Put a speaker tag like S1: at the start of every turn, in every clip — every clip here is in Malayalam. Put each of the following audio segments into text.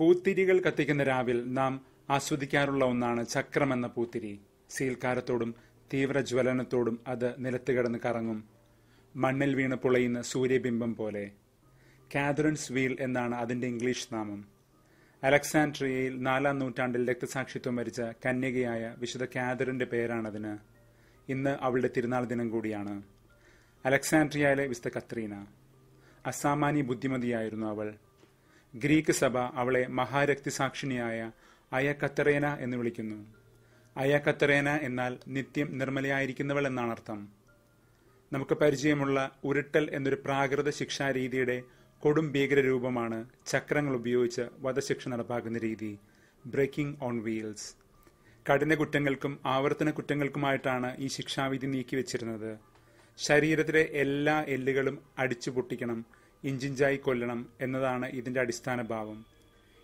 S1: പൂത്തിരികൾ കത്തിക്കുന്ന രാവിൽ നാം ആസ്വദിക്കാറുള്ള ഒന്നാണ് ചക്രം എന്ന പൂത്തിരി സീൽക്കാരത്തോടും തീവ്ര ജ്വലനത്തോടും അത് നിലത്ത് കിടന്ന് കറങ്ങും മണ്ണിൽ വീണ് പുളയുന്ന സൂര്യബിംബം പോലെ കാതറിൻസ് വീൽ എന്നാണ് അതിന്റെ ഇംഗ്ലീഷ് നാമം അലക്സാൻഡ്രിയയിൽ നാലാം നൂറ്റാണ്ടിൽ രക്തസാക്ഷിത്വം വരിച്ച കന്യകയായ വിശുദ്ധ കാതറിൻ്റെ പേരാണതിന് ഇന്ന് അവളുടെ തിരുനാൾ ദിനം കൂടിയാണ് അലക്സാൻഡ്രിയയിലെ വിശുദ്ധ കത്രീന അസാമാന്യ ബുദ്ധിമതിയായിരുന്നു അവൾ ഗ്രീക്ക് സഭ അവളെ മഹാരക്തിസാക്ഷിണിയായ അയക്കത്തറേന എന്ന് വിളിക്കുന്നു അയക്കത്തറേന എന്നാൽ നിത്യം നിർമ്മലയായിരിക്കുന്നവൾ എന്നാണ് അർത്ഥം നമുക്ക് പരിചയമുള്ള ഉരുട്ടൽ എന്നൊരു പ്രാകൃത ശിക്ഷാരീതിയുടെ കൊടും ഭീകര രൂപമാണ് ചക്രങ്ങൾ ഉപയോഗിച്ച് വധശിക്ഷ നടപ്പാക്കുന്ന രീതി ബ്രേക്കിംഗ് ഓൺ വീൽസ് കഠിന കുറ്റങ്ങൾക്കും ആവർത്തന കുറ്റങ്ങൾക്കുമായിട്ടാണ് ഈ ശിക്ഷാവിധി നീക്കിവെച്ചിരുന്നത് ശരീരത്തിലെ എല്ലാ എല്ലുകളും അടിച്ചു പൊട്ടിക്കണം ഇഞ്ചിഞ്ചായി കൊല്ലണം എന്നതാണ് ഇതിന്റെ അടിസ്ഥാന ഭാവം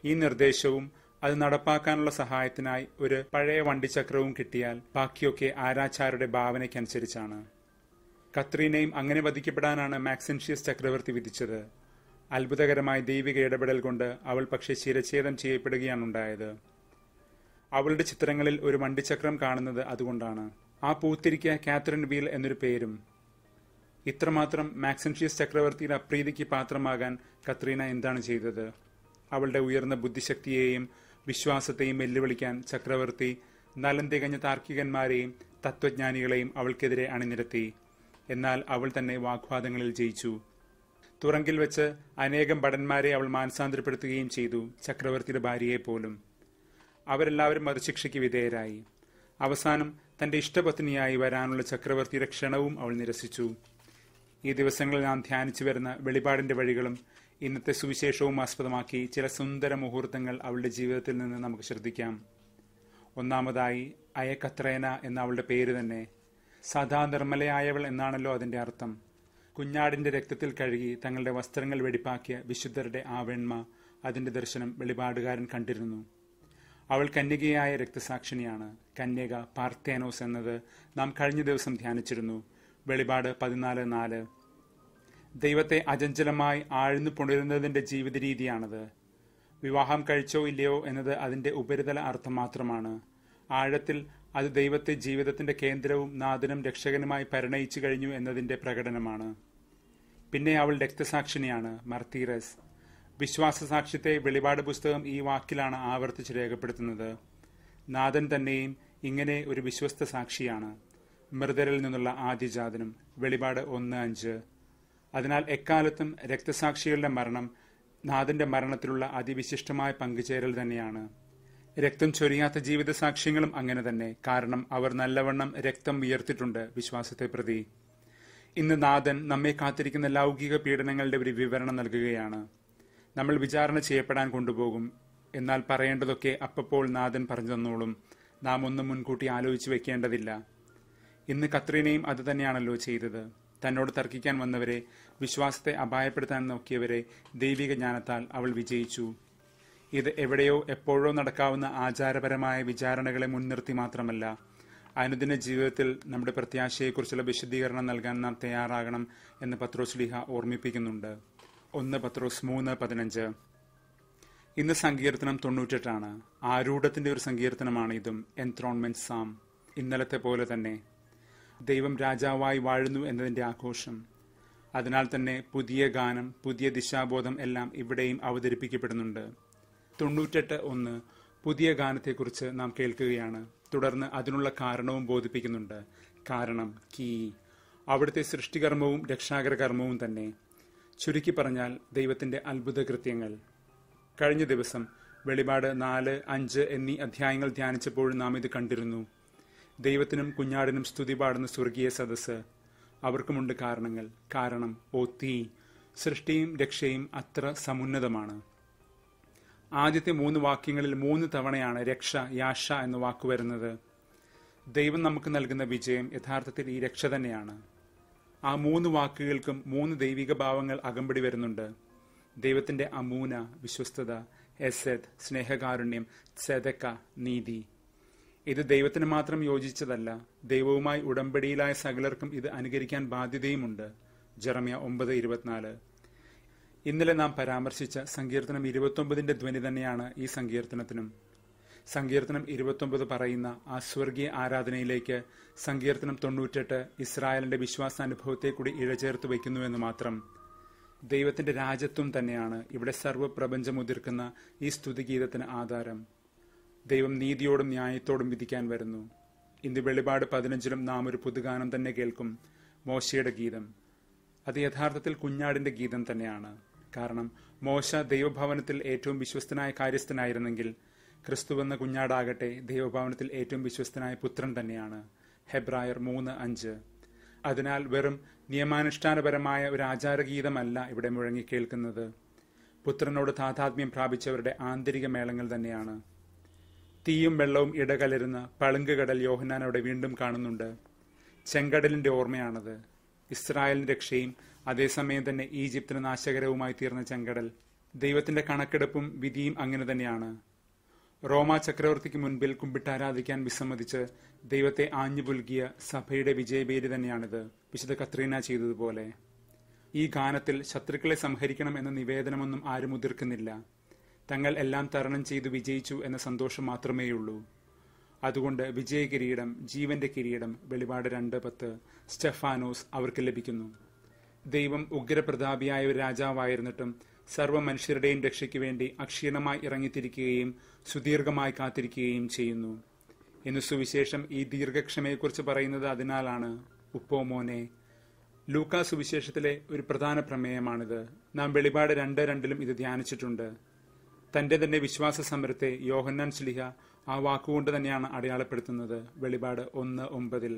S1: ഈ നിർദ്ദേശവും അത് നടപ്പാക്കാനുള്ള സഹായത്തിനായി ഒരു പഴയ വണ്ടിചക്രവും കിട്ടിയാൽ ബാക്കിയൊക്കെ ആരാച്ചാരുടെ ഭാവനയ്ക്കനുസരിച്ചാണ് കത്രീനയും അങ്ങനെ വധിക്കപ്പെടാനാണ് മാക്സിൻഷ്യസ് ചക്രവർത്തി വിധിച്ചത് അത്ഭുതകരമായ ദൈവിക ഇടപെടൽ കൊണ്ട് അവൾ പക്ഷേ ശിരച്ഛേദം ഉണ്ടായത് അവളുടെ ചിത്രങ്ങളിൽ ഒരു വണ്ടിച്ചക്രം കാണുന്നത് അതുകൊണ്ടാണ് ആ പൂത്തിരിക്ക കാത്രിൻ വീൽ എന്നൊരു പേരും ഇത്രമാത്രം മാക്സൻഷ്യസ് ചക്രവർത്തിയുടെ അപ്രീതിക്ക് പാത്രമാകാൻ കത്രീന എന്താണ് ചെയ്തത് അവളുടെ ഉയർന്ന ബുദ്ധിശക്തിയെയും വിശ്വാസത്തെയും വെല്ലുവിളിക്കാൻ ചക്രവർത്തി നലം തികഞ്ഞ താർക്കികന്മാരെയും തത്വജ്ഞാനികളെയും അവൾക്കെതിരെ അണിനിരത്തി എന്നാൽ അവൾ തന്നെ വാഗ്വാദങ്ങളിൽ ജയിച്ചു തുറങ്കിൽ വെച്ച് അനേകം ഭടന്മാരെ അവൾ മാനസാന്തരപ്പെടുത്തുകയും ചെയ്തു ചക്രവർത്തിയുടെ ഭാര്യയെ പോലും അവരെല്ലാവരും മതശിക്ഷയ്ക്ക് വിധേയരായി അവസാനം തന്റെ ഇഷ്ടപത്നിയായി വരാനുള്ള ചക്രവർത്തിയുടെ ക്ഷണവും അവൾ നിരസിച്ചു ഈ ദിവസങ്ങളിൽ നാം ധ്യാനിച്ചു വരുന്ന വെളിപാടിന്റെ വഴികളും ഇന്നത്തെ സുവിശേഷവും ആസ്പദമാക്കി ചില സുന്ദര മുഹൂർത്തങ്ങൾ അവളുടെ ജീവിതത്തിൽ നിന്ന് നമുക്ക് ശ്രദ്ധിക്കാം ഒന്നാമതായി അയക്കത്രേന എന്ന അവളുടെ പേര് തന്നെ സദാ നിർമ്മലയായവൾ എന്നാണല്ലോ അതിന്റെ അർത്ഥം കുഞ്ഞാടിന്റെ രക്തത്തിൽ കഴുകി തങ്ങളുടെ വസ്ത്രങ്ങൾ വെടിപ്പാക്കിയ വിശുദ്ധരുടെ ആവേണ്മ അതിന്റെ ദർശനം വെളിപാടുകാരൻ കണ്ടിരുന്നു അവൾ കന്യകയായ രക്തസാക്ഷിണിയാണ് കന്യക പാർത്തേനോസ് എന്നത് നാം കഴിഞ്ഞ ദിവസം ധ്യാനിച്ചിരുന്നു വെളിപാട് പതിനാല് നാല് ദൈവത്തെ അചഞ്ചലമായി ആഴ്ന്നു പുണരുന്നതിന്റെ ജീവിത രീതിയാണത് വിവാഹം കഴിച്ചോ ഇല്ലയോ എന്നത് അതിൻ്റെ ഉപരിതല അർത്ഥം മാത്രമാണ് ആഴത്തിൽ അത് ദൈവത്തെ ജീവിതത്തിന്റെ കേന്ദ്രവും നാഥനും രക്ഷകനുമായി പരിണയിച്ചു കഴിഞ്ഞു എന്നതിന്റെ പ്രകടനമാണ് പിന്നെ അവൾ രക്തസാക്ഷിണിയാണ് മർത്തീറസ് വിശ്വാസ സാക്ഷ്യത്തെ വെളിപാട് പുസ്തകം ഈ വാക്കിലാണ് ആവർത്തിച്ച് രേഖപ്പെടുത്തുന്നത് നാഥൻ തന്നെയും ഇങ്ങനെ ഒരു വിശ്വസ്ത സാക്ഷിയാണ് മൃതരിൽ നിന്നുള്ള ആദ്യജാതനും വെളിപാട് ഒന്ന് അഞ്ച് അതിനാൽ എക്കാലത്തും രക്തസാക്ഷികളുടെ മരണം നാഥന്റെ മരണത്തിലുള്ള അതിവിശിഷ്ടമായ പങ്കുചേരൽ തന്നെയാണ് രക്തം ചൊരിയാത്ത ജീവിത സാക്ഷ്യങ്ങളും അങ്ങനെ തന്നെ കാരണം അവർ നല്ലവണ്ണം രക്തം ഉയർത്തിട്ടുണ്ട് വിശ്വാസത്തെ പ്രതി ഇന്ന് നാഥൻ നമ്മെ കാത്തിരിക്കുന്ന ലൗകിക പീഡനങ്ങളുടെ ഒരു വിവരണം നൽകുകയാണ് നമ്മൾ വിചാരണ ചെയ്യപ്പെടാൻ കൊണ്ടുപോകും എന്നാൽ പറയേണ്ടതൊക്കെ അപ്പപ്പോൾ നാഥൻ പറഞ്ഞു തന്നോളും നാം ഒന്നും മുൻകൂട്ടി ആലോചിച്ചു വെക്കേണ്ടതില്ല ഇന്ന് കത്രീനയും അത് തന്നെയാണല്ലോ ചെയ്തത് തന്നോട് തർക്കിക്കാൻ വന്നവരെ വിശ്വാസത്തെ അപായപ്പെടുത്താൻ നോക്കിയവരെ ദൈവിക ജ്ഞാനത്താൽ അവൾ വിജയിച്ചു ഇത് എവിടെയോ എപ്പോഴോ നടക്കാവുന്ന ആചാരപരമായ വിചാരണകളെ മുൻനിർത്തി മാത്രമല്ല അനുദിന ജീവിതത്തിൽ നമ്മുടെ പ്രത്യാശയെക്കുറിച്ചുള്ള വിശദീകരണം നൽകാൻ നാം തയ്യാറാകണം എന്ന് പത്രോസ് ലീഹ ഓർമ്മിപ്പിക്കുന്നുണ്ട് ഒന്ന് പത്രോസ് മൂന്ന് പതിനഞ്ച് ഇന്ന് സങ്കീർത്തനം തൊണ്ണൂറ്റെട്ടാണ് ആരൂഢത്തിന്റെ ഒരു സങ്കീർത്തനമാണ് ഇതും എൻത്രോൺമെന്റ് സാം ഇന്നലത്തെ പോലെ തന്നെ ദൈവം രാജാവായി വാഴുന്നു എന്നതിൻ്റെ ആഘോഷം അതിനാൽ തന്നെ പുതിയ ഗാനം പുതിയ ദിശാബോധം എല്ലാം ഇവിടെയും അവതരിപ്പിക്കപ്പെടുന്നുണ്ട് തൊണ്ണൂറ്റെട്ട് ഒന്ന് പുതിയ ഗാനത്തെക്കുറിച്ച് നാം കേൾക്കുകയാണ് തുടർന്ന് അതിനുള്ള കാരണവും ബോധിപ്പിക്കുന്നുണ്ട് കാരണം കീ അവിടുത്തെ സൃഷ്ടികർമ്മവും രക്ഷാകര കർമ്മവും തന്നെ ചുരുക്കി പറഞ്ഞാൽ ദൈവത്തിൻ്റെ അത്ഭുത കൃത്യങ്ങൾ കഴിഞ്ഞ ദിവസം വെളിപാട് നാല് അഞ്ച് എന്നീ അധ്യായങ്ങൾ ധ്യാനിച്ചപ്പോഴും നാം ഇത് കണ്ടിരുന്നു ദൈവത്തിനും കുഞ്ഞാടിനും സ്തുതി പാടുന്ന സ്വർഗീയ സദസ്സ് അവർക്കുമുണ്ട് കാരണങ്ങൾ കാരണം ഓ തീ സൃഷ്ടിയും രക്ഷയും അത്ര സമുന്നതമാണ് ആദ്യത്തെ മൂന്ന് വാക്യങ്ങളിൽ മൂന്ന് തവണയാണ് രക്ഷ യാഷ എന്ന വാക്ക് വരുന്നത് ദൈവം നമുക്ക് നൽകുന്ന വിജയം യഥാർത്ഥത്തിൽ ഈ രക്ഷ തന്നെയാണ് ആ മൂന്ന് വാക്കുകൾക്കും മൂന്ന് ദൈവിക ഭാവങ്ങൾ അകമ്പടി വരുന്നുണ്ട് ദൈവത്തിന്റെ അമൂന വിശ്വസ്തത എസ് സ്നേഹകാരുണ്യം സെതക്ക നീതി ഇത് ദൈവത്തിന് മാത്രം യോജിച്ചതല്ല ദൈവവുമായി ഉടമ്പടിയിലായ സകലർക്കും ഇത് അനുകരിക്കാൻ ബാധ്യതയുമുണ്ട് ജെറമിയ ഒമ്പത് ഇരുപത്തിനാല് ഇന്നലെ നാം പരാമർശിച്ച സങ്കീർത്തനം ഇരുപത്തൊമ്പതിന്റെ ധ്വനി തന്നെയാണ് ഈ സങ്കീർത്തനത്തിനും സങ്കീർത്തനം ഇരുപത്തൊമ്പത് പറയുന്ന ആ സ്വർഗീയ ആരാധനയിലേക്ക് സങ്കീർത്തനം തൊണ്ണൂറ്റെട്ട് ഇസ്രായേലിന്റെ വിശ്വാസാനുഭവത്തെ കൂടി ഇഴചേർത്ത് വയ്ക്കുന്നുവെന്ന് മാത്രം ദൈവത്തിന്റെ രാജ്യത്വം തന്നെയാണ് ഇവിടെ സർവ്വപ്രപഞ്ചമുതിർക്കുന്ന ഈ സ്തുതിഗീതത്തിന് ആധാരം ദൈവം നീതിയോടും ന്യായത്തോടും വിധിക്കാൻ വരുന്നു ഇന്ന് വെളിപാട് പതിനഞ്ചിലും നാം ഒരു പുതുഗാനം തന്നെ കേൾക്കും മോശയുടെ ഗീതം അത് യഥാർത്ഥത്തിൽ കുഞ്ഞാടിന്റെ ഗീതം തന്നെയാണ് കാരണം മോശ ദൈവഭവനത്തിൽ ഏറ്റവും വിശ്വസ്തനായ കാര്യസ്ഥനായിരുന്നെങ്കിൽ ക്രിസ്തുവെന്ന കുഞ്ഞാടാകട്ടെ ദൈവഭവനത്തിൽ ഏറ്റവും വിശ്വസ്തനായ പുത്രൻ തന്നെയാണ് ഹെബ്രായർ മൂന്ന് അഞ്ച് അതിനാൽ വെറും നിയമാനുഷ്ഠാനപരമായ ഒരു ആചാരഗീതമല്ല ഇവിടെ മുഴങ്ങി കേൾക്കുന്നത് പുത്രനോട് താതാത്മ്യം പ്രാപിച്ചവരുടെ ആന്തരിക മേളങ്ങൾ തന്നെയാണ് തീയും വെള്ളവും ഇടകലരുന്ന കടൽ യോഹനാൻ അവിടെ വീണ്ടും കാണുന്നുണ്ട് ചെങ്കടലിന്റെ ഓർമ്മയാണത് ഇസ്രായേലിന്റെ രക്ഷയും അതേസമയം തന്നെ ഈജിപ്തിന് നാശകരവുമായി തീർന്ന ചെങ്കടൽ ദൈവത്തിന്റെ കണക്കെടുപ്പും വിധിയും അങ്ങനെ തന്നെയാണ് റോമ ചക്രവർത്തിക്ക് മുൻപിൽ കുമ്പിട്ടാരാധിക്കാൻ വിസമ്മതിച്ച് ദൈവത്തെ ആഞ്ഞുപുൽകിയ സഭയുടെ വിജയപേര് തന്നെയാണിത് വിശുദ്ധ കത്രീന ചെയ്തതുപോലെ ഈ ഗാനത്തിൽ ശത്രുക്കളെ സംഹരിക്കണം എന്ന നിവേദനമൊന്നും ആരും ഉതിർക്കുന്നില്ല തങ്ങൾ എല്ലാം തരണം ചെയ്തു വിജയിച്ചു എന്ന സന്തോഷം മാത്രമേയുള്ളൂ അതുകൊണ്ട് വിജയ കിരീടം ജീവന്റെ കിരീടം വെളിപാട് രണ്ട് പത്ത് സ്റ്റെഫാനോസ് അവർക്ക് ലഭിക്കുന്നു ദൈവം ഉഗ്രപ്രതാപിയായ ഒരു രാജാവായിരുന്നിട്ടും സർവ്വ മനുഷ്യരുടെയും രക്ഷയ്ക്ക് വേണ്ടി അക്ഷീണമായി ഇറങ്ങിത്തിരിക്കുകയും സുദീർഘമായി കാത്തിരിക്കുകയും ചെയ്യുന്നു എന്നു സുവിശേഷം ഈ ദീർഘക്ഷമയെക്കുറിച്ച് പറയുന്നത് അതിനാലാണ് ഉപ്പോമോനെ ലൂക്കാ സുവിശേഷത്തിലെ ഒരു പ്രധാന പ്രമേയമാണിത് നാം വെളിപാട് രണ്ട് രണ്ടിലും ഇത് ധ്യാനിച്ചിട്ടുണ്ട് തന്റെ തന്നെ വിശ്വാസ സമരത്തെ യോഹന്നാൻ ശ്ലിഹ ആ വാക്കുകൊണ്ട് തന്നെയാണ് അടയാളപ്പെടുത്തുന്നത് വെളിപാട് ഒന്ന് ഒമ്പതിൽ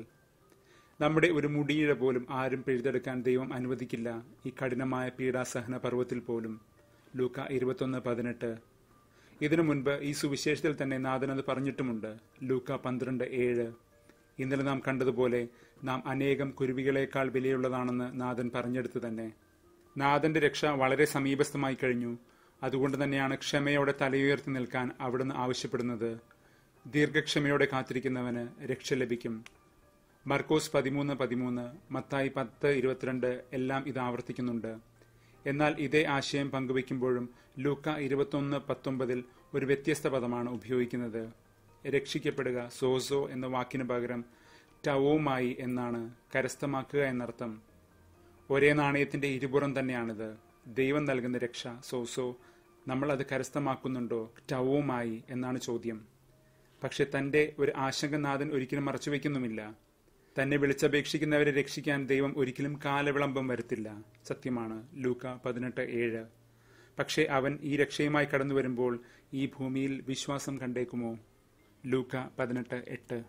S1: നമ്മുടെ ഒരു മുടിയിഴ പോലും ആരും പിഴുതെടുക്കാൻ ദൈവം അനുവദിക്കില്ല ഈ കഠിനമായ പീഡാസഹന പർവ്വത്തിൽ പോലും ലൂക്ക ഇരുപത്തൊന്ന് പതിനെട്ട് ഇതിനു മുൻപ് ഈ സുവിശേഷത്തിൽ തന്നെ നാഥനത് പറഞ്ഞിട്ടുമുണ്ട് ലൂക്ക പന്ത്രണ്ട് ഏഴ് ഇന്നലെ നാം കണ്ടതുപോലെ നാം അനേകം കുരുവികളേക്കാൾ വിലയുള്ളതാണെന്ന് നാഥൻ പറഞ്ഞെടുത്തു തന്നെ നാഥന്റെ രക്ഷ വളരെ സമീപസ്ഥമായി കഴിഞ്ഞു അതുകൊണ്ട് തന്നെയാണ് ക്ഷമയോടെ തലയുയർത്തി നിൽക്കാൻ അവിടുന്ന് ആവശ്യപ്പെടുന്നത് ദീർഘക്ഷമയോടെ കാത്തിരിക്കുന്നവന് രക്ഷ ലഭിക്കും മർക്കോസ് പതിമൂന്ന് പതിമൂന്ന് മത്തായി പത്ത് ഇരുപത്തിരണ്ട് എല്ലാം ഇത് ആവർത്തിക്കുന്നുണ്ട് എന്നാൽ ഇതേ ആശയം പങ്കുവയ്ക്കുമ്പോഴും ലൂക്ക ഇരുപത്തിയൊന്ന് പത്തൊമ്പതിൽ ഒരു വ്യത്യസ്ത പദമാണ് ഉപയോഗിക്കുന്നത് രക്ഷിക്കപ്പെടുക സോസോ എന്ന വാക്കിന് പകരം ടവോമായി എന്നാണ് കരസ്ഥമാക്കുക എന്നർത്ഥം ഒരേ നാണയത്തിന്റെ ഇരുപുറം തന്നെയാണിത് ദൈവം നൽകുന്ന രക്ഷ സോസോ അത് കരസ്ഥമാക്കുന്നുണ്ടോ ടവുമായി എന്നാണ് ചോദ്യം പക്ഷെ തന്റെ ഒരു ആശങ്കനാഥൻ ഒരിക്കലും മറച്ചുവെക്കുന്നുമില്ല തന്നെ വിളിച്ചപേക്ഷിക്കുന്നവരെ രക്ഷിക്കാൻ ദൈവം ഒരിക്കലും കാലവിളംബം വരുത്തില്ല സത്യമാണ് ലൂക്ക പതിനെട്ട് ഏഴ് പക്ഷേ അവൻ ഈ രക്ഷയുമായി കടന്നു വരുമ്പോൾ ഈ ഭൂമിയിൽ വിശ്വാസം കണ്ടേക്കുമോ ലൂക്ക പതിനെട്ട് എട്ട്